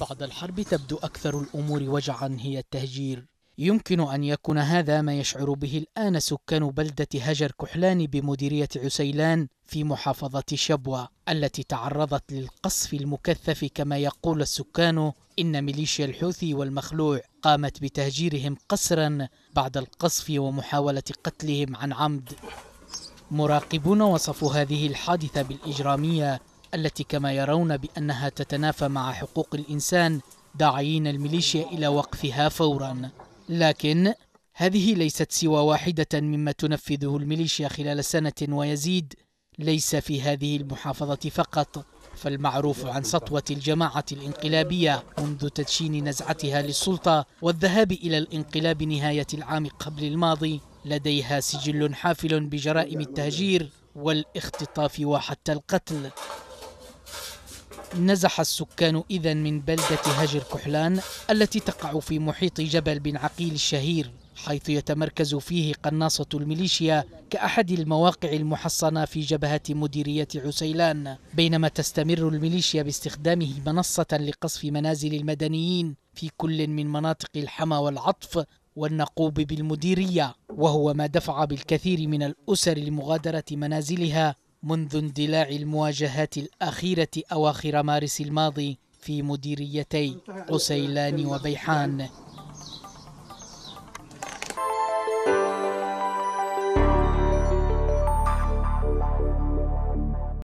بعد الحرب تبدو أكثر الأمور وجعا هي التهجير يمكن أن يكون هذا ما يشعر به الآن سكان بلدة هجر كحلان بمديرية عسيلان في محافظة شبوة التي تعرضت للقصف المكثف كما يقول السكان إن ميليشيا الحوثي والمخلوع قامت بتهجيرهم قسرا بعد القصف ومحاولة قتلهم عن عمد مراقبون وصفوا هذه الحادثة بالإجرامية التي كما يرون بأنها تتنافى مع حقوق الإنسان داعيين الميليشيا إلى وقفها فورا لكن هذه ليست سوى واحدة مما تنفذه الميليشيا خلال سنة ويزيد ليس في هذه المحافظة فقط فالمعروف عن سطوة الجماعة الانقلابية منذ تدشين نزعتها للسلطة والذهاب إلى الانقلاب نهاية العام قبل الماضي لديها سجل حافل بجرائم التهجير والاختطاف وحتى القتل نزح السكان إذا من بلدة هجر كحلان التي تقع في محيط جبل بن عقيل الشهير حيث يتمركز فيه قناصة الميليشيا كأحد المواقع المحصنة في جبهة مديرية عسيلان بينما تستمر الميليشيا باستخدامه منصة لقصف منازل المدنيين في كل من مناطق الحمى والعطف والنقوب بالمديرية وهو ما دفع بالكثير من الأسر لمغادرة منازلها منذ اندلاع المواجهات الأخيرة أواخر مارس الماضي في مديريتي قسيلان وبيحان